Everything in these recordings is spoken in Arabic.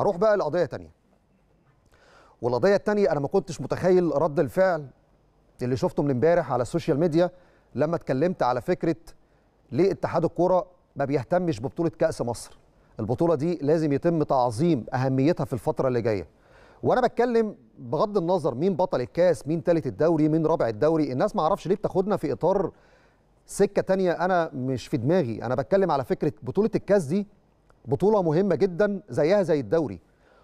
هروح بقى لقضيه تانية والقضيه التانية انا ما كنتش متخيل رد الفعل اللي شفته من امبارح على السوشيال ميديا لما اتكلمت على فكره ليه اتحاد الكوره ما بيهتمش ببطوله كاس مصر البطوله دي لازم يتم تعظيم اهميتها في الفتره اللي جايه وانا بتكلم بغض النظر مين بطل الكاس مين ثالث الدوري مين رابع الدوري الناس ما اعرفش ليه بتاخدنا في اطار سكه تانية انا مش في دماغي انا بتكلم على فكره بطوله الكاس دي بطولة مهمة جدا زيها زي الدوري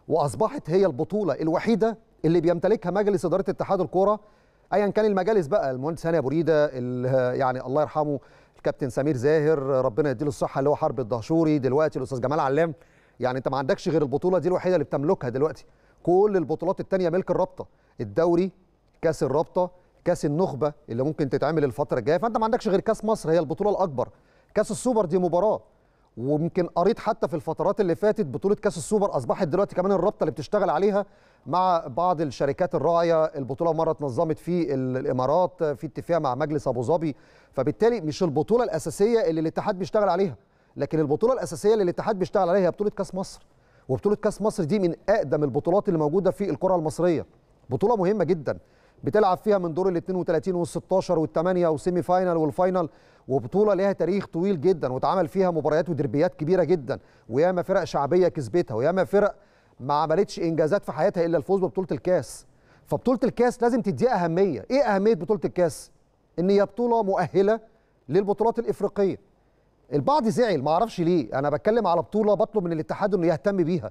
وأصبحت هي البطولة الوحيدة اللي بيمتلكها مجلس إدارة اتحاد الكورة أيا كان المجالس بقى المهندس هاني أبو ريدة يعني الله يرحمه الكابتن سمير زاهر ربنا يديله الصحة اللي هو حرب الدهشوري دلوقتي الأستاذ جمال علام يعني أنت ما عندكش غير البطولة دي الوحيدة اللي بتملكها دلوقتي كل البطولات التانية ملك الرابطة الدوري كاس الرابطة كاس النخبة اللي ممكن تتعمل الفترة الجاية فأنت ما عندكش غير كاس مصر هي البطولة الأكبر كاس السوبر دي مباراة ويمكن قريت حتى في الفترات اللي فاتت بطوله كاس السوبر اصبحت دلوقتي كمان الرابطه اللي بتشتغل عليها مع بعض الشركات الراعيه البطوله مره اتنظمت في الامارات في اتفاق مع مجلس ابو ظبي فبالتالي مش البطوله الاساسيه اللي الاتحاد بيشتغل عليها لكن البطوله الاساسيه اللي الاتحاد بيشتغل عليها هي بطوله كاس مصر وبطوله كاس مصر دي من اقدم البطولات اللي موجوده في الكره المصريه بطوله مهمه جدا بتلعب فيها من دور ال 32 وال 16 وال 8 وسيمي فاينل والفاينل وبطوله ليها تاريخ طويل جدا واتعمل فيها مباريات ودربيات كبيره جدا وياما فرق شعبيه كسبتها وياما فرق ما عملتش انجازات في حياتها الا الفوز ببطوله الكاس فبطوله الكاس لازم تديها اهميه ايه اهميه بطوله الكاس ان هي بطوله مؤهله للبطولات الافريقيه البعض زعل ما اعرفش ليه انا بتكلم على بطوله بطلب من الاتحاد انه يهتم بيها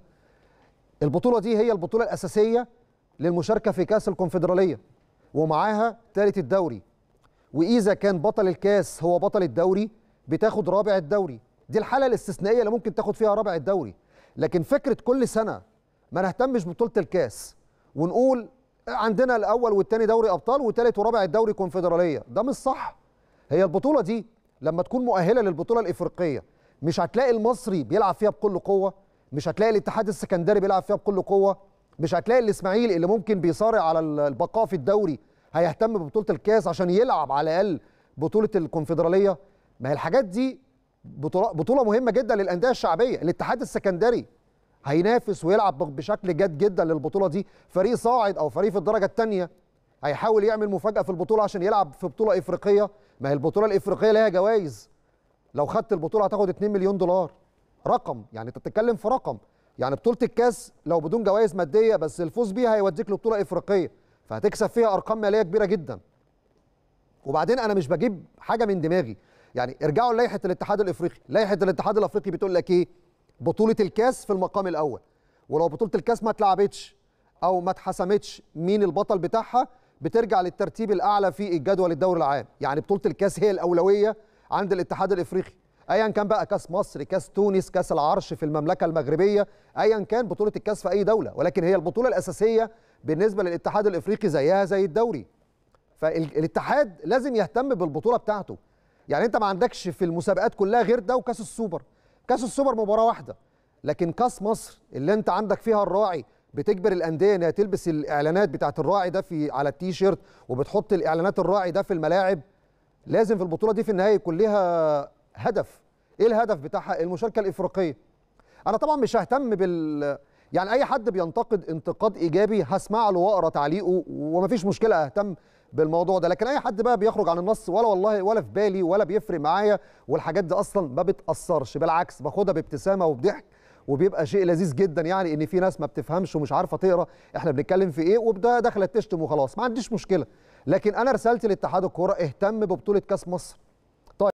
البطوله دي هي البطوله الاساسيه للمشاركه في كاس الكونفدراليه ومعاها ثالث الدوري واذا كان بطل الكاس هو بطل الدوري بتاخد رابع الدوري دي الحاله الاستثنائيه اللي ممكن تاخد فيها رابع الدوري لكن فكره كل سنه ما نهتمش ببطوله الكاس ونقول عندنا الاول والثاني دوري ابطال وثالث ورابع الدوري كونفدراليه ده مش صح هي البطوله دي لما تكون مؤهله للبطوله الافريقيه مش هتلاقي المصري بيلعب فيها بكل قوه مش هتلاقي الاتحاد السكندري بيلعب فيها بكل قوه مش هتلاقي الاسماعيلي اللي ممكن بيصارع على البقاء في الدوري هيهتم ببطوله الكاس عشان يلعب على الاقل بطوله الكونفدراليه ما هي الحاجات دي بطوله بطوله مهمه جدا للانديه الشعبيه الاتحاد السكندري هينافس ويلعب بشكل جاد جدا للبطوله دي فريق صاعد او فريق في الدرجه الثانيه هيحاول يعمل مفاجاه في البطوله عشان يلعب في بطوله افريقيه ما هي البطوله الافريقيه ليها جوائز لو خدت البطوله هتاخد 2 مليون دولار رقم يعني انت بتتكلم في رقم يعني بطوله الكاس لو بدون جوائز ماديه بس الفوز بيها هيوديك لبطوله افريقيه فهتكسب فيها ارقام ماليه كبيره جدا وبعدين انا مش بجيب حاجه من دماغي يعني ارجعوا لائحه الاتحاد الافريقي لائحه الاتحاد الافريقي بتقول لك ايه بطوله الكاس في المقام الاول ولو بطوله الكاس ما اتلعبتش او ما اتحسمتش مين البطل بتاعها بترجع للترتيب الاعلى في الجدول الدوري العام يعني بطوله الكاس هي الاولويه عند الاتحاد الافريقي ايا كان بقى كاس مصر كاس تونس كاس العرش في المملكه المغربيه ايا كان بطوله الكاس في اي دوله ولكن هي البطوله الاساسيه بالنسبه للاتحاد الافريقي زيها زي الدوري فالاتحاد لازم يهتم بالبطوله بتاعته يعني انت ما عندكش في المسابقات كلها غير ده وكاس السوبر كاس السوبر مباراه واحده لكن كاس مصر اللي انت عندك فيها الراعي بتجبر الانديه انها تلبس الاعلانات بتاعه الراعي ده في على التيشيرت وبتحط الاعلانات الراعي ده في الملاعب لازم في البطوله دي في النهايه يكون ليها هدف ايه الهدف بتاعها المشاركه الافريقيه انا طبعا مش ههتم بال يعني اي حد بينتقد انتقاد ايجابي هسمع له واقرا تعليقه ومفيش مشكله اهتم بالموضوع ده لكن اي حد بقى بيخرج عن النص ولا والله ولا في بالي ولا بيفرق معايا والحاجات دي اصلا ما بتاثرش بالعكس باخدها بابتسامه وبضحك وبيبقى شيء لذيذ جدا يعني ان في ناس ما بتفهمش ومش عارفه تقرا احنا بنتكلم في ايه وبدا دخلت تشتم وخلاص ما عنديش مشكله لكن انا رسالتي لاتحاد الكوره اهتم ببطوله كاس مصر